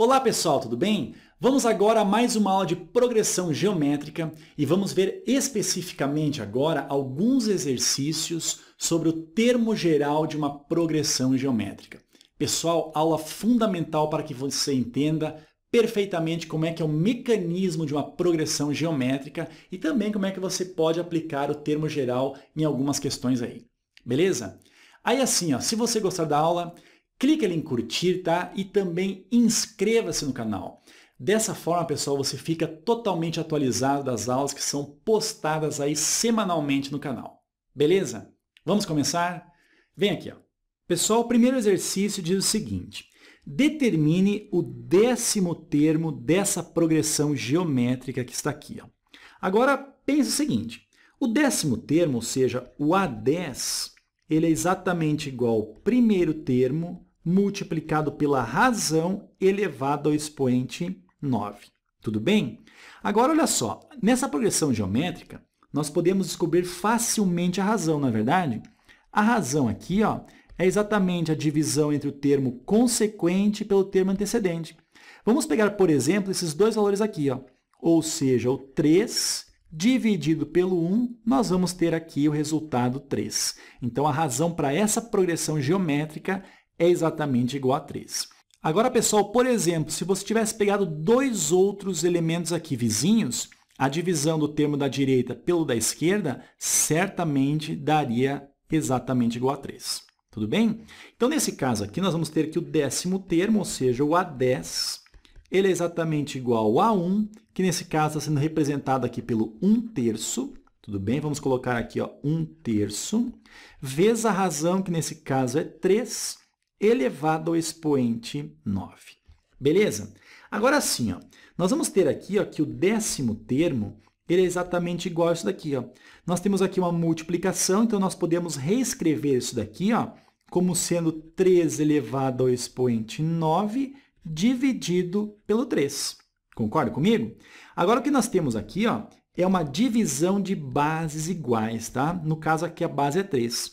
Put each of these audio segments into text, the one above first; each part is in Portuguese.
Olá pessoal, tudo bem? Vamos agora a mais uma aula de progressão geométrica e vamos ver especificamente agora alguns exercícios sobre o termo geral de uma progressão geométrica. Pessoal, aula fundamental para que você entenda perfeitamente como é que é o mecanismo de uma progressão geométrica e também como é que você pode aplicar o termo geral em algumas questões aí. Beleza? Aí assim, ó, se você gostar da aula, ali em curtir, tá? E também inscreva-se no canal. Dessa forma, pessoal, você fica totalmente atualizado das aulas que são postadas aí semanalmente no canal. Beleza? Vamos começar? Vem aqui, ó. Pessoal, o primeiro exercício diz o seguinte. Determine o décimo termo dessa progressão geométrica que está aqui. Ó. Agora, pense o seguinte. O décimo termo, ou seja, o A10, ele é exatamente igual ao primeiro termo multiplicado pela razão elevado ao expoente 9. Tudo bem? Agora, olha só. Nessa progressão geométrica, nós podemos descobrir facilmente a razão, na é verdade? A razão aqui ó, é exatamente a divisão entre o termo consequente pelo termo antecedente. Vamos pegar, por exemplo, esses dois valores aqui. Ó, ou seja, o 3 dividido pelo 1, nós vamos ter aqui o resultado 3. Então, a razão para essa progressão geométrica é exatamente igual a 3. Agora, pessoal, por exemplo, se você tivesse pegado dois outros elementos aqui vizinhos, a divisão do termo da direita pelo da esquerda certamente daria exatamente igual a 3. Tudo bem? Então, nesse caso aqui, nós vamos ter que o décimo termo, ou seja, o A10, ele é exatamente igual a 1, que nesse caso está sendo representado aqui pelo 1 terço. Tudo bem? Vamos colocar aqui ó, 1 terço, vezes a razão, que nesse caso é 3, elevado ao expoente 9. Beleza? Agora sim, ó, nós vamos ter aqui ó, que o décimo termo ele é exatamente igual a isso daqui. Ó. Nós temos aqui uma multiplicação, então nós podemos reescrever isso daqui ó, como sendo 3 elevado ao expoente 9 dividido pelo 3. Concorda comigo? Agora, o que nós temos aqui ó, é uma divisão de bases iguais. Tá? No caso aqui, a base é 3.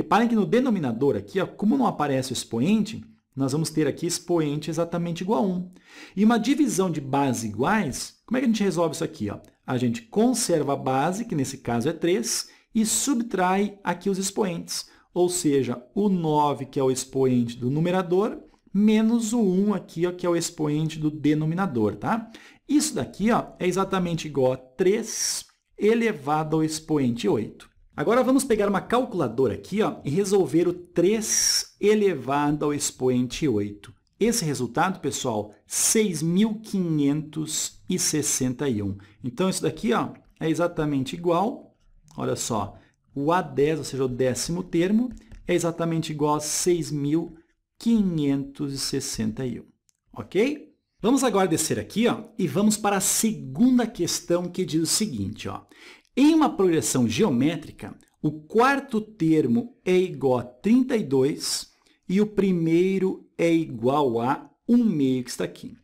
Reparem que no denominador aqui, ó, como não aparece o expoente, nós vamos ter aqui expoente exatamente igual a 1. E uma divisão de bases iguais, como é que a gente resolve isso aqui? Ó? A gente conserva a base, que nesse caso é 3, e subtrai aqui os expoentes, ou seja, o 9, que é o expoente do numerador, menos o 1 aqui, ó, que é o expoente do denominador. Tá? Isso daqui ó, é exatamente igual a 3 elevado ao expoente 8. Agora vamos pegar uma calculadora aqui ó, e resolver o 3 elevado ao expoente 8. Esse resultado, pessoal, 6.561. Então, isso daqui ó, é exatamente igual, olha só, o A10, ou seja, o décimo termo, é exatamente igual a 6.561, ok? Vamos agora descer aqui ó, e vamos para a segunda questão que diz o seguinte. Ó, em uma progressão geométrica, o quarto termo é igual a 32 e o primeiro é igual a 1 meio que está aqui.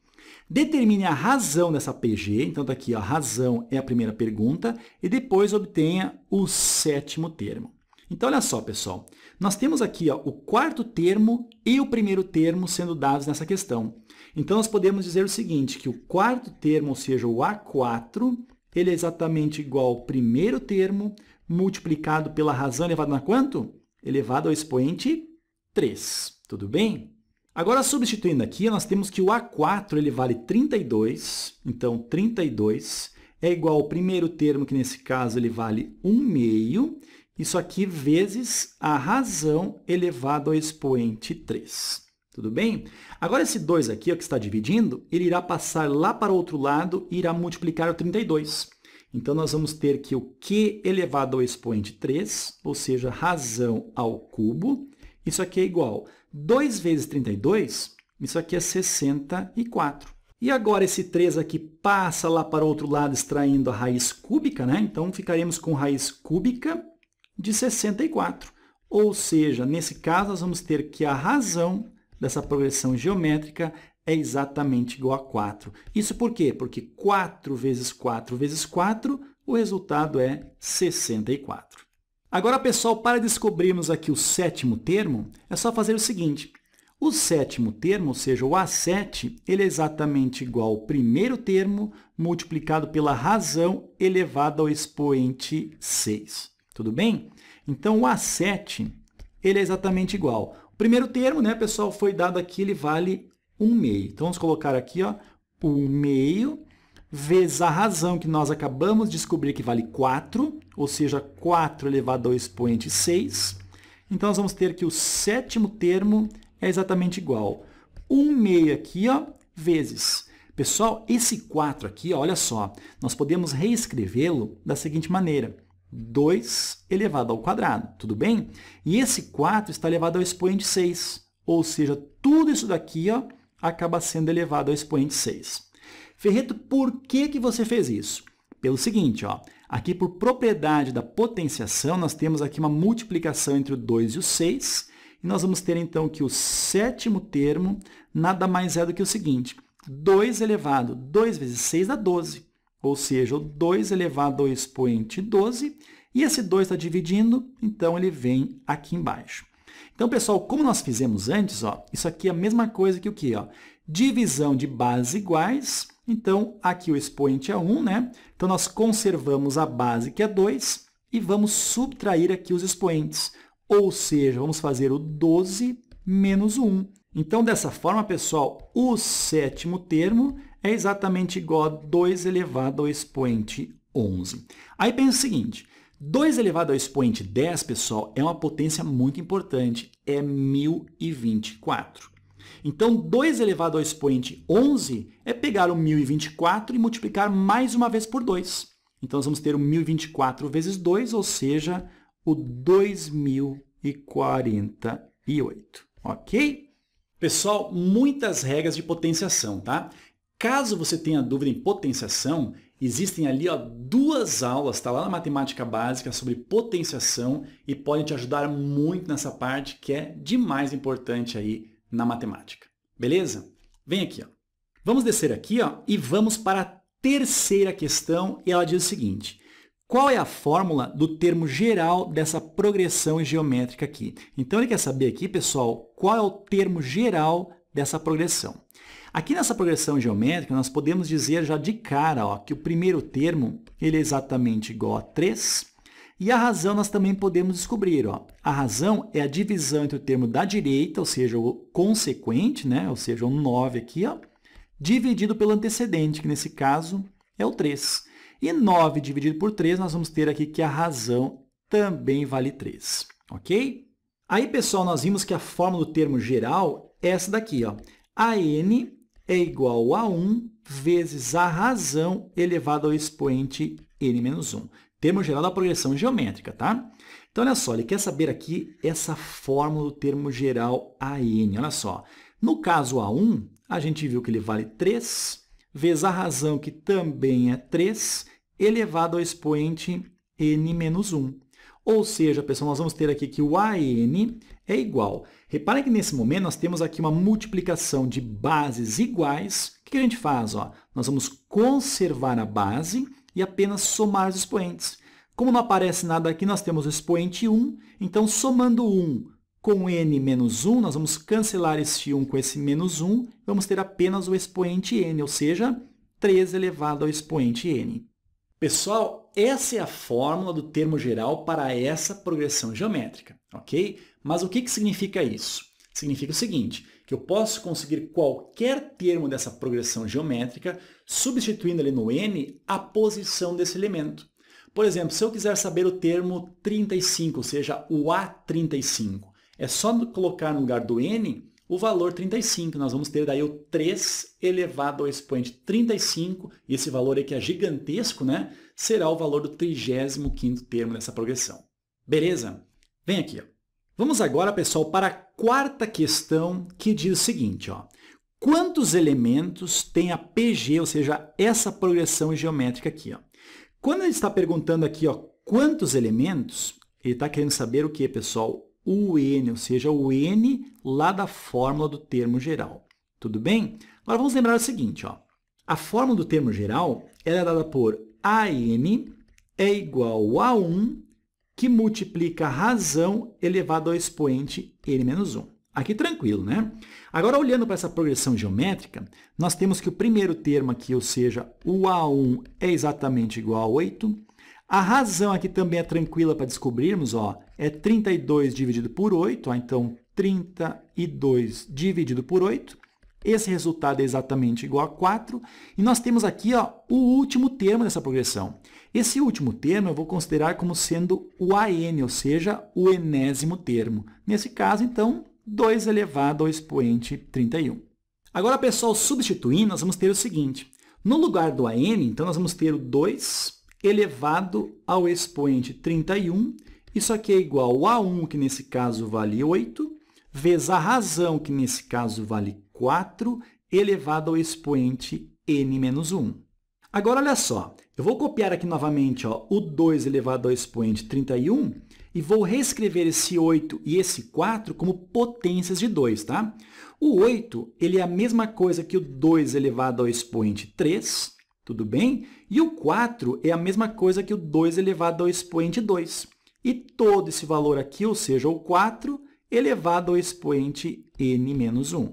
Determine a razão dessa PG, então daqui tá aqui a razão é a primeira pergunta, e depois obtenha o sétimo termo. Então, olha só, pessoal, nós temos aqui ó, o quarto termo e o primeiro termo sendo dados nessa questão. Então, nós podemos dizer o seguinte, que o quarto termo, ou seja, o A4, ele é exatamente igual ao primeiro termo multiplicado pela razão elevado a quanto? Elevado ao expoente 3. Tudo bem? Agora, substituindo aqui, nós temos que o A4 ele vale 32. Então, 32 é igual ao primeiro termo, que nesse caso ele vale 1 meio. Isso aqui vezes a razão elevado ao expoente 3. Tudo bem? Agora, esse 2 aqui ó, que está dividindo, ele irá passar lá para o outro lado e irá multiplicar o 32. Então, nós vamos ter que o Q elevado ao expoente 3, ou seja, razão ao cubo. Isso aqui é igual 2 vezes 32, isso aqui é 64. E agora esse 3 aqui passa lá para o outro lado, extraindo a raiz cúbica, né? Então, ficaremos com raiz cúbica de 64. Ou seja, nesse caso, nós vamos ter que a razão dessa progressão geométrica é exatamente igual a 4. Isso por quê? Porque 4 vezes 4 vezes 4, o resultado é 64. Agora, pessoal, para descobrirmos aqui o sétimo termo, é só fazer o seguinte. O sétimo termo, ou seja, o A7, ele é exatamente igual ao primeiro termo multiplicado pela razão elevada ao expoente 6. Tudo bem? Então, o A7 ele é exatamente igual. O primeiro termo, né, pessoal, foi dado aqui, ele vale 1 meio. Então, vamos colocar aqui, ó, 1 meio vezes a razão que nós acabamos de descobrir que vale 4, ou seja, 4 elevado ao expoente 6. Então, nós vamos ter que o sétimo termo é exatamente igual. 1 meio aqui, ó, vezes. Pessoal, esse 4 aqui, olha só, nós podemos reescrevê-lo da seguinte maneira. 2 elevado ao quadrado, tudo bem? E esse 4 está elevado ao expoente 6, ou seja, tudo isso daqui ó, acaba sendo elevado ao expoente 6. Ferreto, por que, que você fez isso? Pelo seguinte, ó, aqui por propriedade da potenciação, nós temos aqui uma multiplicação entre o 2 e o 6, e nós vamos ter então que o sétimo termo nada mais é do que o seguinte, 2 elevado, 2 vezes 6 dá 12, ou seja, o 2 elevado ao expoente 12, e esse 2 está dividindo, então ele vem aqui embaixo. Então, pessoal, como nós fizemos antes, ó, isso aqui é a mesma coisa que o quê? Ó? Divisão de bases iguais. Então, aqui o expoente é 1, né? Então, nós conservamos a base, que é 2, e vamos subtrair aqui os expoentes. Ou seja, vamos fazer o 12 menos o 1. Então, dessa forma, pessoal, o sétimo termo é exatamente igual a 2 elevado ao expoente 11. Aí pensa o seguinte, 2 elevado ao expoente 10, pessoal, é uma potência muito importante, é 1024. Então, 2 elevado ao expoente 11 é pegar o 1024 e multiplicar mais uma vez por 2. Então, nós vamos ter o 1024 vezes 2, ou seja, o 2048, ok? Pessoal, muitas regras de potenciação, tá? Caso você tenha dúvida em potenciação, Existem ali ó, duas aulas, está lá na matemática básica, sobre potenciação e podem te ajudar muito nessa parte que é demais importante aí na matemática. Beleza? Vem aqui. Ó. Vamos descer aqui ó, e vamos para a terceira questão e ela diz o seguinte. Qual é a fórmula do termo geral dessa progressão geométrica aqui? Então ele quer saber aqui, pessoal, qual é o termo geral dessa progressão. Aqui nessa progressão geométrica, nós podemos dizer já de cara ó, que o primeiro termo ele é exatamente igual a 3, e a razão nós também podemos descobrir. Ó. A razão é a divisão entre o termo da direita, ou seja, o consequente, né? ou seja, o 9 aqui, ó, dividido pelo antecedente, que nesse caso é o 3. E 9 dividido por 3, nós vamos ter aqui que a razão também vale 3. Ok? Aí, pessoal, nós vimos que a forma do termo geral é essa daqui. Ó. A n é igual a 1 vezes a razão elevado ao expoente n menos 1. Termo geral da progressão geométrica, tá? Então, olha só, ele quer saber aqui essa fórmula do termo geral a n. Olha só, no caso A1, a gente viu que ele vale 3 vezes a razão, que também é 3, elevado ao expoente n menos 1. Ou seja, pessoal, nós vamos ter aqui que o a n é igual Reparem que nesse momento nós temos aqui uma multiplicação de bases iguais. O que a gente faz? Ó? Nós vamos conservar a base e apenas somar os expoentes. Como não aparece nada aqui, nós temos o expoente 1, então somando 1 com n menos 1, nós vamos cancelar este 1 com esse menos 1, vamos ter apenas o expoente n, ou seja, 3 elevado ao expoente n. Pessoal, essa é a fórmula do termo geral para essa progressão geométrica, ok? Mas o que, que significa isso? Significa o seguinte, que eu posso conseguir qualquer termo dessa progressão geométrica substituindo ali no n a posição desse elemento. Por exemplo, se eu quiser saber o termo 35, ou seja, o A35, é só colocar no lugar do n o valor 35. Nós vamos ter daí o 3 elevado ao expoente 35, e esse valor aqui é gigantesco, né? será o valor do 35º termo dessa progressão. Beleza? Vem aqui. Ó. Vamos agora, pessoal, para a quarta questão que diz o seguinte, ó. Quantos elementos tem a PG, ou seja, essa progressão geométrica aqui, ó? Quando ele está perguntando aqui, ó, quantos elementos, ele está querendo saber o que, pessoal? O N, ou seja, o N lá da fórmula do termo geral. Tudo bem? Agora vamos lembrar o seguinte, ó. A fórmula do termo geral é dada por AN é igual a 1 que multiplica razão elevado ao expoente n menos 1. Aqui tranquilo, né? Agora, olhando para essa progressão geométrica, nós temos que o primeiro termo aqui, ou seja, o A1 é exatamente igual a 8. A razão aqui também é tranquila para descobrirmos, ó, é 32 dividido por 8, ó, então 32 dividido por 8. Esse resultado é exatamente igual a 4. E nós temos aqui ó, o último termo dessa progressão. Esse último termo eu vou considerar como sendo o AN, ou seja, o enésimo termo. Nesse caso, então, 2 elevado ao expoente 31. Agora, pessoal, substituindo, nós vamos ter o seguinte. No lugar do AN, então, nós vamos ter o 2 elevado ao expoente 31. Isso aqui é igual a 1, que nesse caso vale 8, vezes a razão, que nesse caso vale 4, elevado ao expoente n menos 1. Agora, olha só. Eu vou copiar aqui novamente ó, o 2 elevado ao expoente 31 e vou reescrever esse 8 e esse 4 como potências de 2, tá? O 8 ele é a mesma coisa que o 2 elevado ao expoente 3, tudo bem? E o 4 é a mesma coisa que o 2 elevado ao expoente 2. E todo esse valor aqui, ou seja, o 4 elevado ao expoente n menos 1.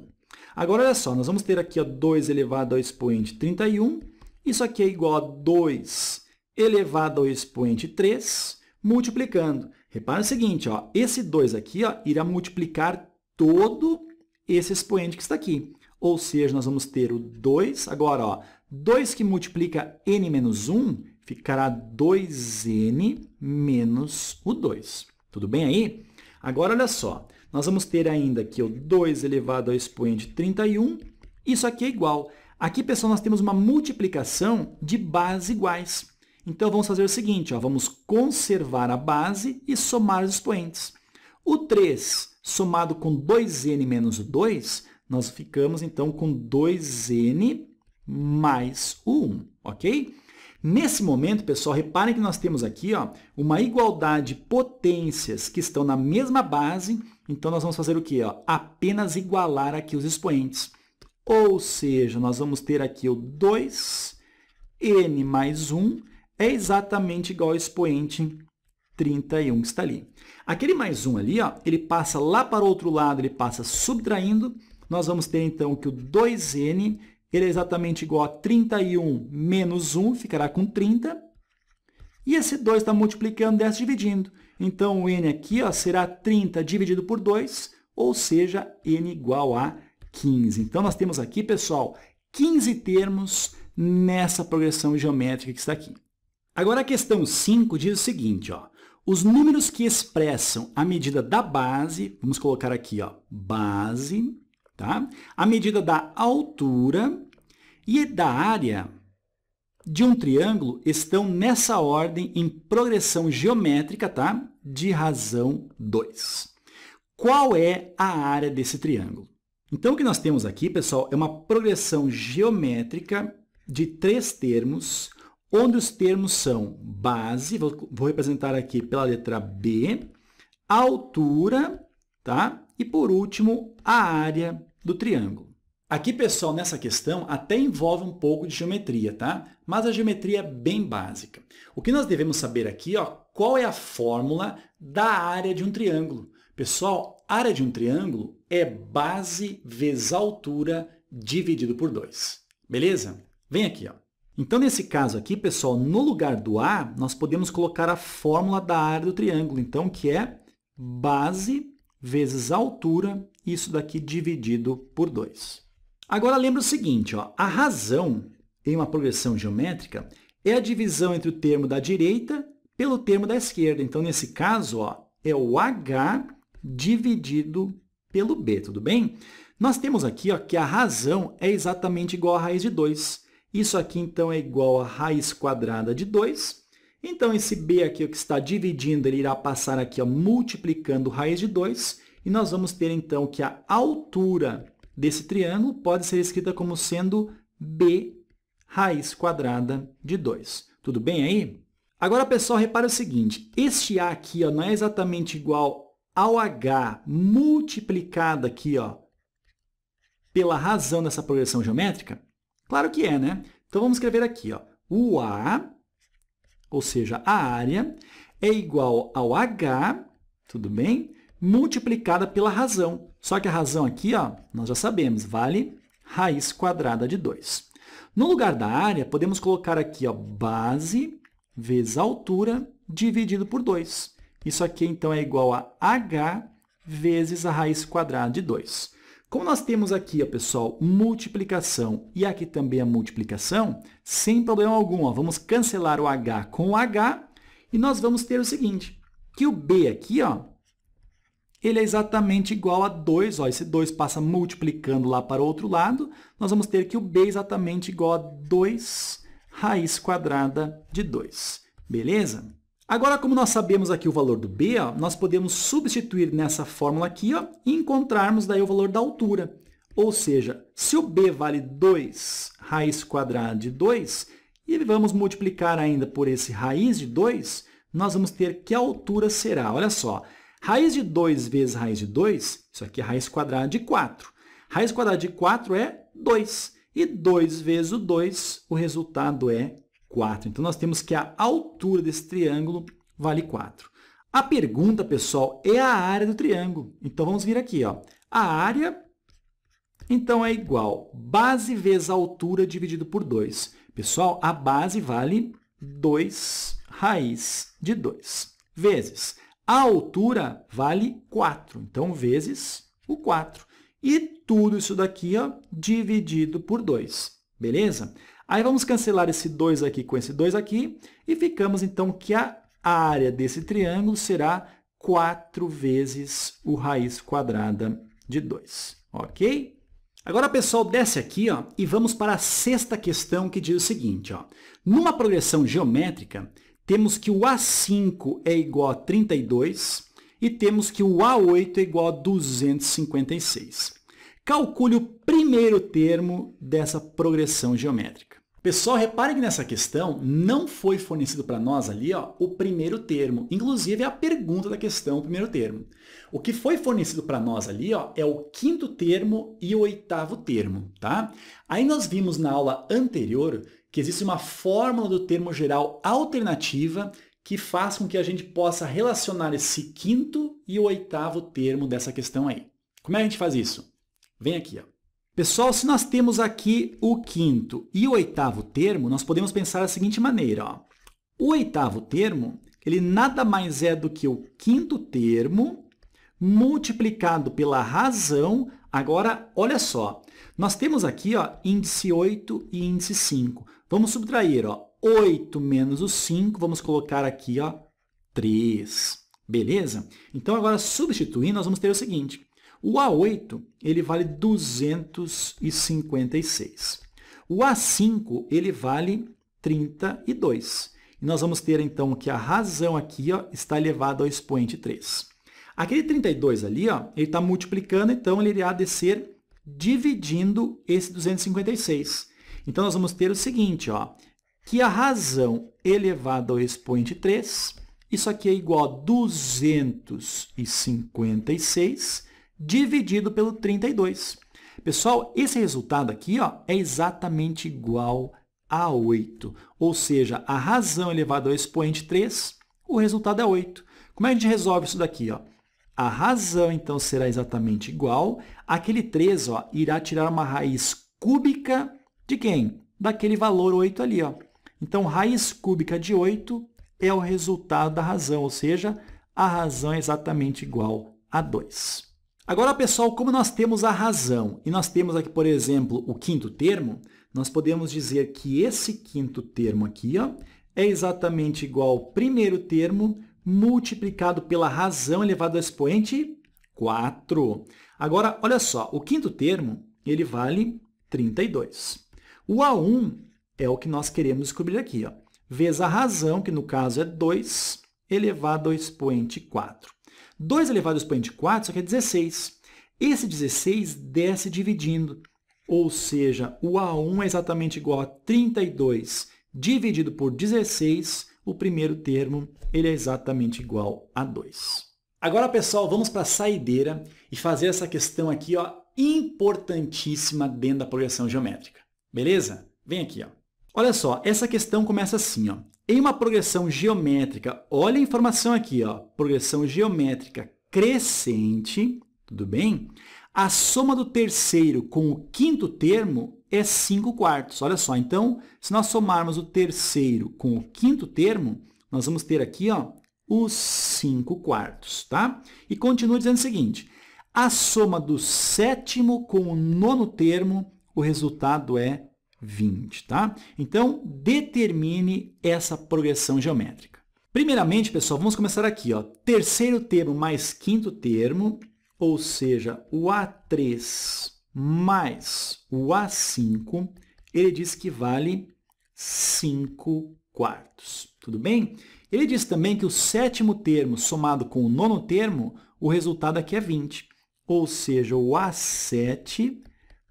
Agora, olha só, nós vamos ter aqui ó, 2 elevado ao expoente 31 isso aqui é igual a 2 elevado ao expoente 3 multiplicando. Repara o seguinte, ó, esse 2 aqui ó, irá multiplicar todo esse expoente que está aqui. Ou seja, nós vamos ter o 2, agora, ó, 2 que multiplica n menos 1 ficará 2n menos o 2. Tudo bem aí? Agora, olha só, nós vamos ter ainda aqui o 2 elevado ao expoente 31. Isso aqui é igual Aqui, pessoal, nós temos uma multiplicação de bases iguais. Então, vamos fazer o seguinte, ó, vamos conservar a base e somar os expoentes. O 3 somado com 2n menos o 2, nós ficamos, então, com 2n mais o 1, ok? Nesse momento, pessoal, reparem que nós temos aqui ó, uma igualdade de potências que estão na mesma base. Então, nós vamos fazer o quê? Ó? Apenas igualar aqui os expoentes. Ou seja, nós vamos ter aqui o 2n mais 1 é exatamente igual ao expoente 31 que está ali. Aquele mais 1 ali, ó, ele passa lá para o outro lado, ele passa subtraindo. Nós vamos ter, então, que o 2n ele é exatamente igual a 31 menos 1, ficará com 30. E esse 2 está multiplicando, desce dividindo. Então, o n aqui ó, será 30 dividido por 2, ou seja, n igual a 15. Então, nós temos aqui, pessoal, 15 termos nessa progressão geométrica que está aqui. Agora, a questão 5 diz o seguinte, ó, os números que expressam a medida da base, vamos colocar aqui, ó, base, tá? a medida da altura e da área de um triângulo estão nessa ordem em progressão geométrica tá? de razão 2. Qual é a área desse triângulo? Então, o que nós temos aqui, pessoal, é uma progressão geométrica de três termos, onde os termos são base, vou, vou representar aqui pela letra B, altura, tá? E, por último, a área do triângulo. Aqui, pessoal, nessa questão até envolve um pouco de geometria, tá? Mas a geometria é bem básica. O que nós devemos saber aqui, ó, qual é a fórmula da área de um triângulo? Pessoal, área de um triângulo é base vezes altura dividido por 2. Beleza? Vem aqui. Ó. Então, nesse caso aqui, pessoal, no lugar do A, nós podemos colocar a fórmula da área do triângulo, então, que é base vezes altura, isso daqui dividido por 2. Agora, lembra o seguinte, ó, a razão em uma progressão geométrica é a divisão entre o termo da direita pelo termo da esquerda. Então, nesse caso, ó, é o h dividido pelo b, tudo bem? Nós temos aqui ó, que a razão é exatamente igual à raiz de 2. Isso aqui, então, é igual à raiz quadrada de 2. Então, esse b aqui ó, que está dividindo, ele irá passar aqui ó, multiplicando raiz de 2. E nós vamos ter, então, que a altura desse triângulo pode ser escrita como sendo b raiz quadrada de 2. Tudo bem aí? Agora, pessoal, repara o seguinte. Este a aqui ó, não é exatamente igual ao h multiplicado aqui ó, pela razão dessa progressão geométrica? Claro que é, né? Então, vamos escrever aqui. Ó, o A, ou seja, a área, é igual ao H, tudo bem? Multiplicada pela razão. Só que a razão aqui, ó, nós já sabemos, vale raiz quadrada de 2. No lugar da área, podemos colocar aqui ó, base vezes altura dividido por 2. Isso aqui, então, é igual a h vezes a raiz quadrada de 2. Como nós temos aqui, ó, pessoal, multiplicação e aqui também a multiplicação, sem problema algum, ó, vamos cancelar o h com o h e nós vamos ter o seguinte, que o b aqui, ó, ele é exatamente igual a 2, ó, esse 2 passa multiplicando lá para o outro lado, nós vamos ter que o b é exatamente igual a 2 raiz quadrada de 2, beleza? Agora, como nós sabemos aqui o valor do B, ó, nós podemos substituir nessa fórmula aqui ó, e encontrarmos daí o valor da altura. Ou seja, se o B vale 2 raiz quadrada de 2, e vamos multiplicar ainda por esse raiz de 2, nós vamos ter que a altura será, olha só, raiz de 2 vezes raiz de 2, isso aqui é raiz quadrada de 4. Raiz quadrada de 4 é 2. E 2 vezes o 2, o resultado é 4. Então, nós temos que a altura desse triângulo vale 4. A pergunta, pessoal, é a área do triângulo. Então, vamos vir aqui. Ó. A área, então, é igual base vezes a altura dividido por 2. Pessoal, a base vale 2 raiz de 2 vezes. A altura vale 4, então, vezes o 4. E tudo isso daqui ó, dividido por 2, beleza? Aí vamos cancelar esse 2 aqui com esse 2 aqui e ficamos então que a área desse triângulo será 4 vezes o raiz quadrada de 2, ok? Agora, pessoal, desce aqui ó, e vamos para a sexta questão que diz o seguinte. Ó. Numa progressão geométrica, temos que o A5 é igual a 32 e temos que o A8 é igual a 256. Calcule o primeiro termo dessa progressão geométrica. Pessoal, reparem que nessa questão não foi fornecido para nós ali ó, o primeiro termo, inclusive é a pergunta da questão, o primeiro termo. O que foi fornecido para nós ali ó, é o quinto termo e o oitavo termo. Tá? Aí nós vimos na aula anterior que existe uma fórmula do termo geral alternativa que faz com que a gente possa relacionar esse quinto e o oitavo termo dessa questão aí. Como é que a gente faz isso? Vem aqui. Ó. Pessoal, se nós temos aqui o quinto e o oitavo termo, nós podemos pensar da seguinte maneira. Ó. O oitavo termo, ele nada mais é do que o quinto termo multiplicado pela razão. Agora, olha só, nós temos aqui ó, índice 8 e índice 5. Vamos subtrair ó, 8 menos o 5, vamos colocar aqui ó, 3. Beleza? Então, agora substituindo, nós vamos ter o seguinte. O A8 ele vale 256. O A5 ele vale 32. E nós vamos ter então que a razão aqui ó, está elevada ao expoente 3. Aquele 32 ali, ó, ele está multiplicando, então ele irá descer dividindo esse 256. Então nós vamos ter o seguinte, ó, que a razão elevada ao expoente 3, isso aqui é igual a 256 dividido pelo 32. Pessoal, esse resultado aqui ó, é exatamente igual a 8. Ou seja, a razão elevada ao expoente 3, o resultado é 8. Como é que a gente resolve isso daqui? Ó? A razão, então, será exatamente igual. Aquele 3 ó, irá tirar uma raiz cúbica de quem? Daquele valor 8 ali. Ó. Então, raiz cúbica de 8 é o resultado da razão, ou seja, a razão é exatamente igual a 2. Agora, pessoal, como nós temos a razão e nós temos aqui, por exemplo, o quinto termo, nós podemos dizer que esse quinto termo aqui ó, é exatamente igual ao primeiro termo multiplicado pela razão elevado ao expoente 4. Agora, olha só, o quinto termo ele vale 32. O A1 é o que nós queremos descobrir aqui, ó, vezes a razão, que no caso é 2, elevado ao expoente 4. 2 elevado ao expoente 4, isso aqui é 16. Esse 16 desce dividindo, ou seja, o A1 é exatamente igual a 32 dividido por 16, o primeiro termo ele é exatamente igual a 2. Agora, pessoal, vamos para a saideira e fazer essa questão aqui ó, importantíssima dentro da progressão geométrica. Beleza? Vem aqui. Ó. Olha só, essa questão começa assim. Ó. Em uma progressão geométrica, olha a informação aqui, ó, progressão geométrica crescente, tudo bem? A soma do terceiro com o quinto termo é 5 quartos. Olha só, então, se nós somarmos o terceiro com o quinto termo, nós vamos ter aqui ó, os 5 quartos. Tá? E continua dizendo o seguinte, a soma do sétimo com o nono termo, o resultado é 20, tá? Então, determine essa progressão geométrica. Primeiramente, pessoal, vamos começar aqui, ó. Terceiro termo mais quinto termo, ou seja, o A3 mais o A5, ele diz que vale 5 quartos, tudo bem? Ele diz também que o sétimo termo somado com o nono termo, o resultado aqui é 20, ou seja, o A7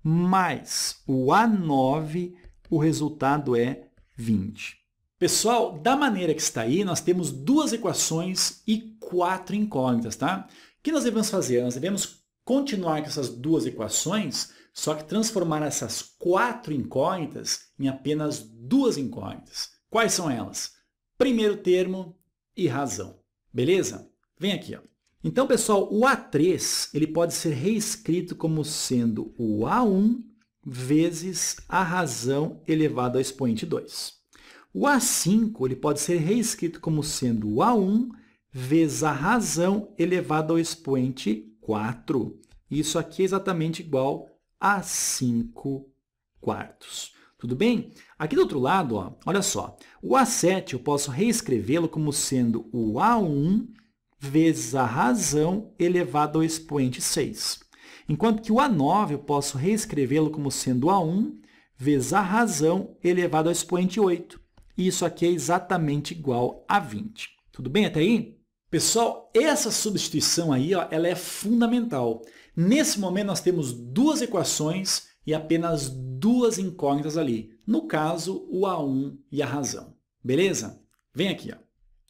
mais o A9, o resultado é 20. Pessoal, da maneira que está aí, nós temos duas equações e quatro incógnitas, tá? O que nós devemos fazer? Nós devemos continuar com essas duas equações, só que transformar essas quatro incógnitas em apenas duas incógnitas. Quais são elas? Primeiro termo e razão. Beleza? Vem aqui, ó. Então, pessoal, o A3 ele pode ser reescrito como sendo o A1 vezes a razão elevado ao expoente 2. O A5 ele pode ser reescrito como sendo o A1 vezes a razão elevado ao expoente 4. Isso aqui é exatamente igual a 5 quartos. Tudo bem? Aqui do outro lado, ó, olha só. O A7 eu posso reescrevê-lo como sendo o A1 vezes a razão elevado ao expoente 6. Enquanto que o A9 eu posso reescrevê-lo como sendo A1 vezes a razão elevado ao expoente 8. E isso aqui é exatamente igual a 20. Tudo bem até aí? Pessoal, essa substituição aí ó, ela é fundamental. Nesse momento nós temos duas equações e apenas duas incógnitas ali. No caso, o A1 e a razão. Beleza? Vem aqui. Ó.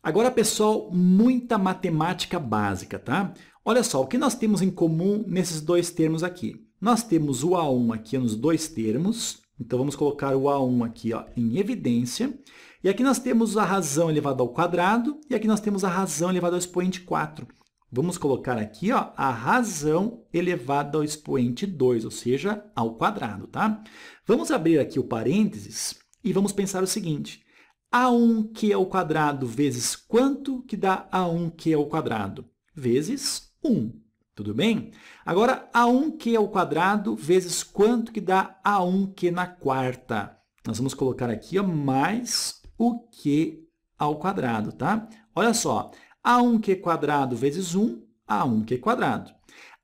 Agora, pessoal, muita matemática básica, tá? Olha só, o que nós temos em comum nesses dois termos aqui? Nós temos o A1 aqui nos dois termos, então vamos colocar o A1 aqui ó, em evidência. E aqui nós temos a razão elevada ao quadrado e aqui nós temos a razão elevada ao expoente 4. Vamos colocar aqui ó, a razão elevada ao expoente 2, ou seja, ao quadrado. Tá? Vamos abrir aqui o parênteses e vamos pensar o seguinte a1q ao é quadrado vezes quanto que dá a1q ao é quadrado? Vezes 1, tudo bem? Agora, a1q ao é quadrado vezes quanto que dá a1q na quarta? Nós vamos colocar aqui ó, mais o q ao quadrado, tá? Olha só, a1q quadrado vezes 1, a1q quadrado.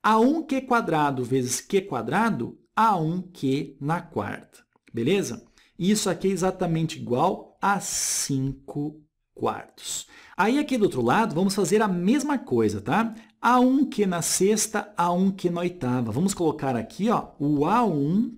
a1q quadrado vezes q quadrado, a1q na quarta, beleza? Isso aqui é exatamente igual a 5 quartos. Aí aqui do outro lado, vamos fazer a mesma coisa, tá? A1 que na sexta, A1 que na oitava. Vamos colocar aqui ó, o A1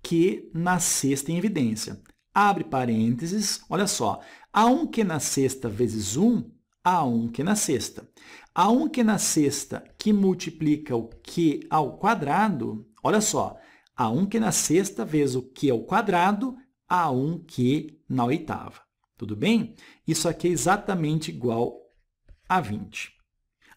que na sexta em evidência. Abre parênteses, olha só. A1 que na sexta vezes 1, A1 que na sexta. A1 que na sexta que multiplica o que ao quadrado, olha só. A1 que na sexta vezes o que ao quadrado a um Q na oitava. Tudo bem? Isso aqui é exatamente igual a 20.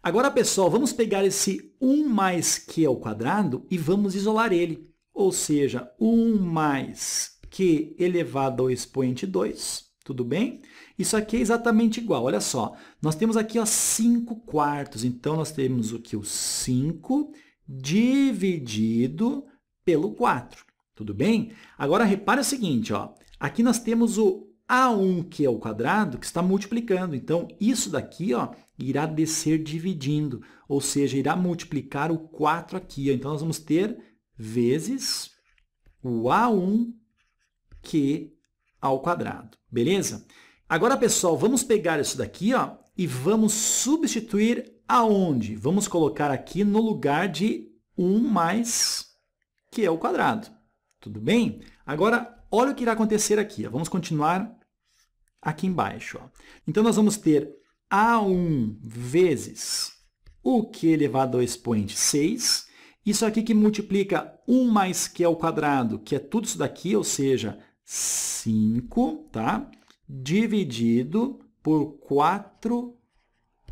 Agora, pessoal, vamos pegar esse 1 mais Q ao quadrado e vamos isolar ele. Ou seja, 1 mais Q elevado ao expoente 2, tudo bem? Isso aqui é exatamente igual, olha só. Nós temos aqui 5 quartos, então nós temos o que? O 5 dividido pelo 4. Tudo bem? Agora repare o seguinte, ó. aqui nós temos o a1, que é o quadrado, que está multiplicando. Então, isso daqui ó, irá descer dividindo, ou seja, irá multiplicar o 4 aqui. Ó. Então, nós vamos ter vezes o A1 que ao quadrado, beleza? Agora, pessoal, vamos pegar isso daqui ó, e vamos substituir aonde? Vamos colocar aqui no lugar de 1 mais que é o quadrado. Tudo bem? Agora, olha o que irá acontecer aqui. Ó. Vamos continuar aqui embaixo. Ó. Então, nós vamos ter A1 vezes o Q elevado a expoente 6. Isso aqui que multiplica 1 mais Q ao é quadrado, que é tudo isso daqui, ou seja, 5, tá? dividido por 4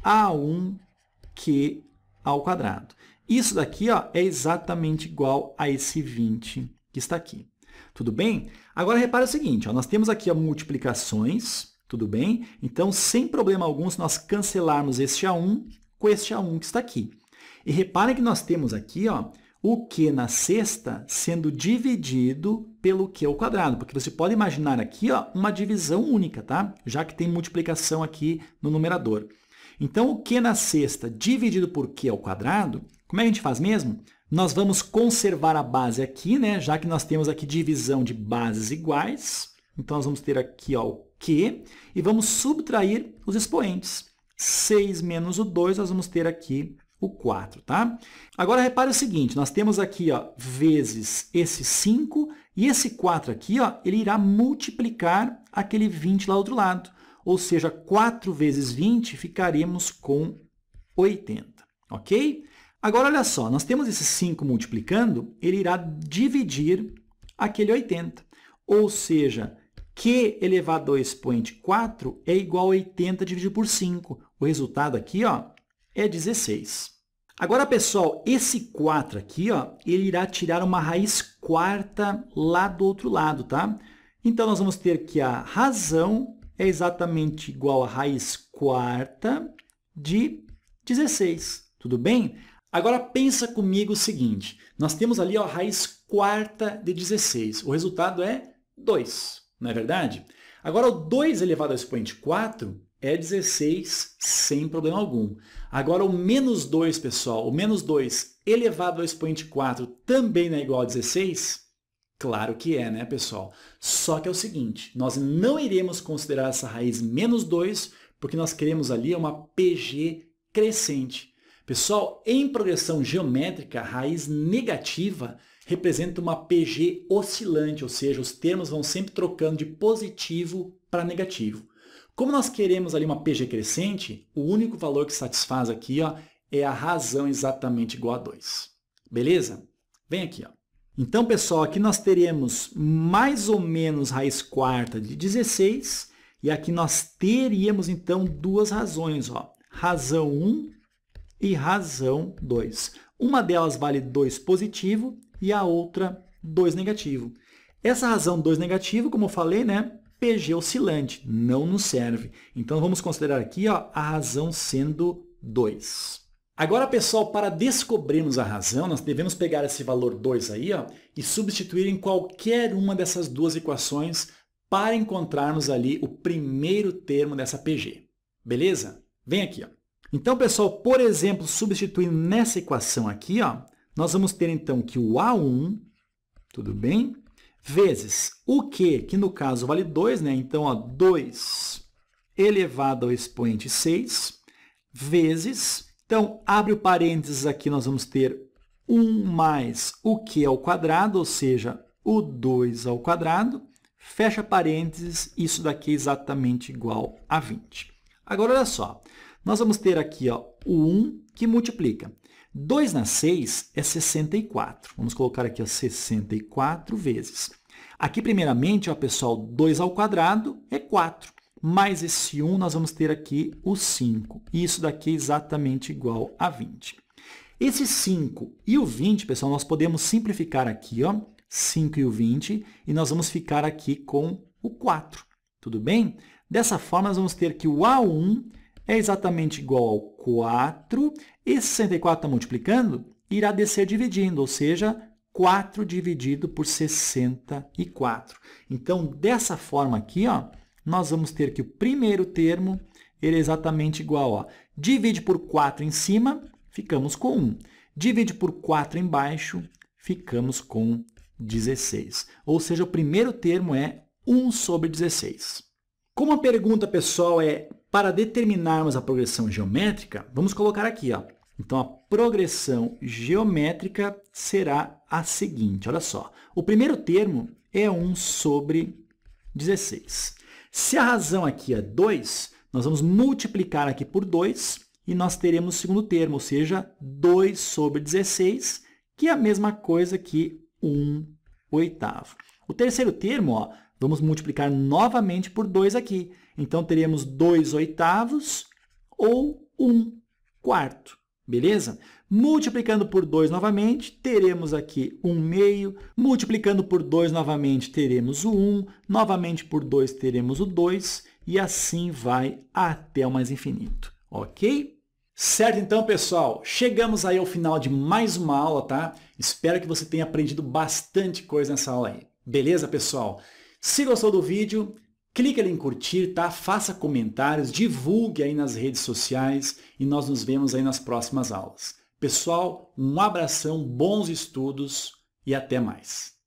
A1Q ao quadrado. Isso daqui ó, é exatamente igual a esse 20 que está aqui. Tudo bem? Agora repare o seguinte, ó, nós temos aqui ó, multiplicações, tudo bem? Então, sem problema algum, se nós cancelarmos este A1 com este A1 que está aqui. E reparem que nós temos aqui ó, o Q na sexta sendo dividido pelo Q ao quadrado, porque você pode imaginar aqui ó, uma divisão única, tá? já que tem multiplicação aqui no numerador. Então, o Q na sexta dividido por Q ao quadrado, como é que a gente faz mesmo? Nós vamos conservar a base aqui, né? já que nós temos aqui divisão de bases iguais. Então, nós vamos ter aqui ó, o Q e vamos subtrair os expoentes. 6 menos o 2, nós vamos ter aqui o 4, tá? Agora, repare o seguinte, nós temos aqui, ó, vezes esse 5, e esse 4 aqui, ó, ele irá multiplicar aquele 20 lá do outro lado. Ou seja, 4 vezes 20, ficaremos com 80, ok? Agora, olha só, nós temos esse 5 multiplicando, ele irá dividir aquele 80. Ou seja, Q elevado a 4 é igual a 80 dividido por 5. O resultado aqui ó, é 16. Agora, pessoal, esse 4 aqui, ó, ele irá tirar uma raiz quarta lá do outro lado, tá? Então, nós vamos ter que a razão é exatamente igual a raiz quarta de 16, tudo bem? Agora pensa comigo o seguinte, nós temos ali a raiz quarta de 16, o resultado é 2, não é verdade? Agora o 2 elevado ao expoente 4 é 16 sem problema algum. Agora o menos 2, pessoal, o menos 2 elevado ao expoente 4 também não é igual a 16? Claro que é, né, pessoal? Só que é o seguinte, nós não iremos considerar essa raiz menos 2 porque nós queremos ali uma PG crescente. Pessoal, em progressão geométrica, a raiz negativa representa uma PG oscilante, ou seja, os termos vão sempre trocando de positivo para negativo. Como nós queremos ali uma PG crescente, o único valor que satisfaz aqui ó, é a razão exatamente igual a 2. Beleza? Vem aqui. Ó. Então, pessoal, aqui nós teremos mais ou menos raiz quarta de 16, e aqui nós teríamos, então, duas razões. Ó. Razão 1 e razão 2. Uma delas vale 2 positivo e a outra 2 negativo. Essa razão 2 negativo, como eu falei, né, PG oscilante, não nos serve. Então vamos considerar aqui ó, a razão sendo 2. Agora, pessoal, para descobrirmos a razão, nós devemos pegar esse valor 2 aí ó, e substituir em qualquer uma dessas duas equações para encontrarmos ali o primeiro termo dessa PG. Beleza? Vem aqui. Ó. Então, pessoal, por exemplo, substituindo nessa equação aqui, ó, nós vamos ter então que o A1, tudo bem? Vezes o Q, que no caso vale 2, né? Então, ó, 2 elevado ao expoente 6, vezes, então, abre o parênteses aqui, nós vamos ter 1 mais o Q ao quadrado, ou seja, o 2 ao quadrado, fecha parênteses, isso daqui é exatamente igual a 20. Agora, olha só, nós vamos ter aqui ó, o 1 que multiplica. 2 na 6 é 64. Vamos colocar aqui ó, 64 vezes. Aqui, primeiramente, ó, pessoal, 2 ao quadrado é 4. Mais esse 1, nós vamos ter aqui o 5. E isso daqui é exatamente igual a 20. Esse 5 e o 20, pessoal, nós podemos simplificar aqui, ó, 5 e o 20, e nós vamos ficar aqui com o 4. Tudo bem? Dessa forma, nós vamos ter que o A1 é exatamente igual ao 4. E 64 está multiplicando, irá descer dividindo, ou seja, 4 dividido por 64. Então, dessa forma aqui, ó, nós vamos ter que o primeiro termo ele é exatamente igual. Ó. Divide por 4 em cima, ficamos com 1. Divide por 4 embaixo, ficamos com 16. Ou seja, o primeiro termo é 1 sobre 16. Como a pergunta, pessoal, é para determinarmos a progressão geométrica, vamos colocar aqui. Ó. Então, a progressão geométrica será a seguinte, olha só. O primeiro termo é 1 sobre 16. Se a razão aqui é 2, nós vamos multiplicar aqui por 2 e nós teremos o segundo termo, ou seja, 2 sobre 16, que é a mesma coisa que 1 oitavo. O terceiro termo, ó, Vamos multiplicar novamente por 2 aqui. Então, teremos 2 oitavos ou 1 um quarto, beleza? Multiplicando por 2 novamente, teremos aqui 1 um meio. Multiplicando por 2 novamente, teremos o 1. Um. Novamente por 2, teremos o 2. E assim vai até o mais infinito, ok? Certo então, pessoal? Chegamos aí ao final de mais uma aula, tá? Espero que você tenha aprendido bastante coisa nessa aula aí. Beleza, pessoal? Se gostou do vídeo, clique ali em curtir, tá? Faça comentários, divulgue aí nas redes sociais e nós nos vemos aí nas próximas aulas. Pessoal, um abração, bons estudos e até mais.